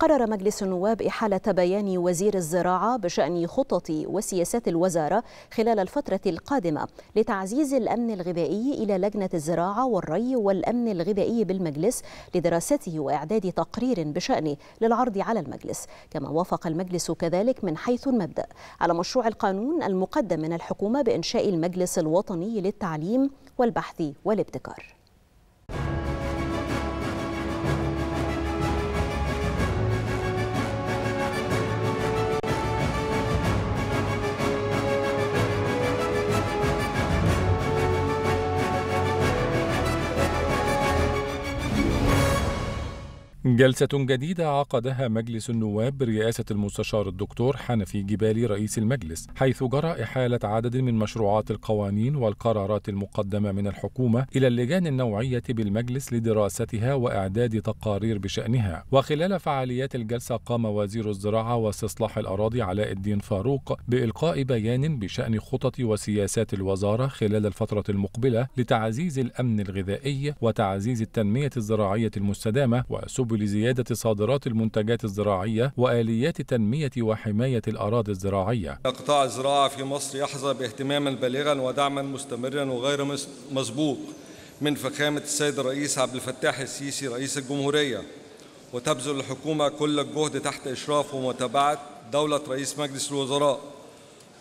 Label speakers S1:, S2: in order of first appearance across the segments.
S1: قرر مجلس النواب إحالة بيان وزير الزراعة بشأن خطط وسياسات الوزارة خلال الفترة القادمة لتعزيز الأمن الغذائي إلى لجنة الزراعة والري والأمن الغذائي بالمجلس لدراسته وإعداد تقرير بشأنه للعرض على المجلس كما وافق المجلس كذلك من حيث المبدأ على مشروع القانون المقدم من الحكومة بإنشاء المجلس الوطني للتعليم والبحث والابتكار
S2: جلسة جديدة عقدها مجلس النواب برئاسة المستشار الدكتور حنفي جبالي رئيس المجلس، حيث جرى إحالة عدد من مشروعات القوانين والقرارات المقدمة من الحكومة إلى اللجان النوعية بالمجلس لدراستها وإعداد تقارير بشأنها، وخلال فعاليات الجلسة قام وزير الزراعة واستصلاح الأراضي علاء الدين فاروق بإلقاء بيان بشأن خطط وسياسات الوزارة خلال الفترة المقبلة لتعزيز الأمن الغذائي وتعزيز التنمية الزراعية المستدامة وسبل بسبب لزيادة صادرات المنتجات الزراعية وآليات تنمية وحماية الأراضي الزراعية
S3: قطاع الزراعة في مصر يحظى باهتماما بالغا ودعما مستمرا وغير مسبوق من فخامة السيد الرئيس عبد الفتاح السيسي رئيس الجمهورية وتبذل الحكومة كل الجهد تحت إشراف ومتابعة دولة رئيس مجلس الوزراء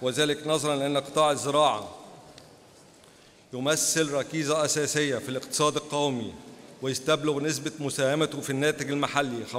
S3: وذلك نظرا لأن قطاع الزراعة يمثل ركيزة أساسية في الاقتصاد القومي ويستبلغ نسبة مساهمته في الناتج المحلي 15%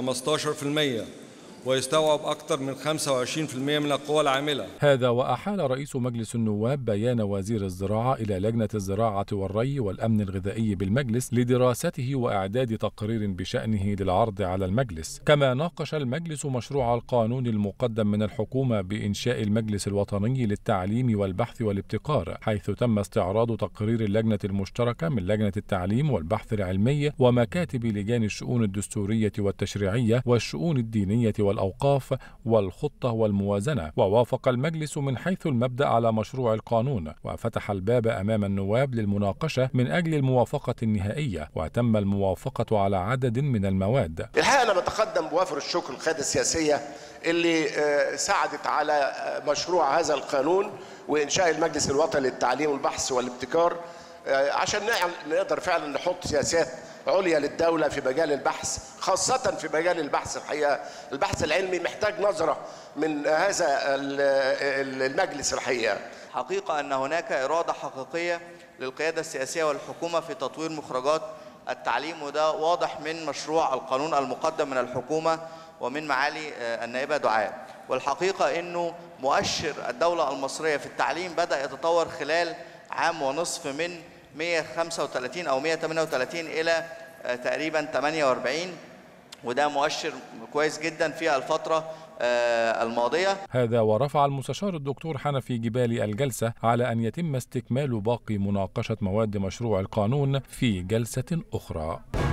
S3: ويستوعب أكثر من 25% من القوى العاملة
S2: هذا وأحال رئيس مجلس النواب بيان وزير الزراعة إلى لجنة الزراعة والري والأمن الغذائي بالمجلس لدراسته وإعداد تقرير بشأنه للعرض على المجلس كما ناقش المجلس مشروع القانون المقدم من الحكومة بإنشاء المجلس الوطني للتعليم والبحث والابتكار حيث تم استعراض تقرير اللجنة المشتركة من لجنة التعليم والبحث العلمي ومكاتب لجان الشؤون الدستورية والتشريعية والشؤون الدينية والتشريعية والأوقاف والخطة والموازنة ووافق المجلس من حيث المبدأ على مشروع القانون وفتح الباب أمام النواب للمناقشة من أجل الموافقة النهائية وتم الموافقة على عدد من المواد الحقيقة أنا بتقدم بوافر الشكر للقيادة السياسية اللي آه، ساعدت على آه، مشروع هذا القانون وإنشاء المجلس الوطني للتعليم والبحث والابتكار عشان نعم- نقدر فعلا نحط سياسات عليا للدوله في مجال البحث خاصه في مجال البحث
S4: الحقيقه البحث العلمي محتاج نظره من هذا المجلس الحقيقه حقيقه ان هناك اراده حقيقيه للقياده السياسيه والحكومه في تطوير مخرجات التعليم وده واضح من مشروع القانون المقدم من الحكومه ومن معالي آه، النائبه دعاء والحقيقه انه مؤشر الدوله المصريه في التعليم بدا يتطور خلال عام ونصف من 135 أو 138 إلى آه، تقريبا 48 وده مؤشر كويس جدا في الفترة آه، الماضية
S2: هذا ورفع المستشار الدكتور حنفي جبالي الجلسة على أن يتم استكمال باقي مناقشة مواد مشروع القانون في جلسة أخرى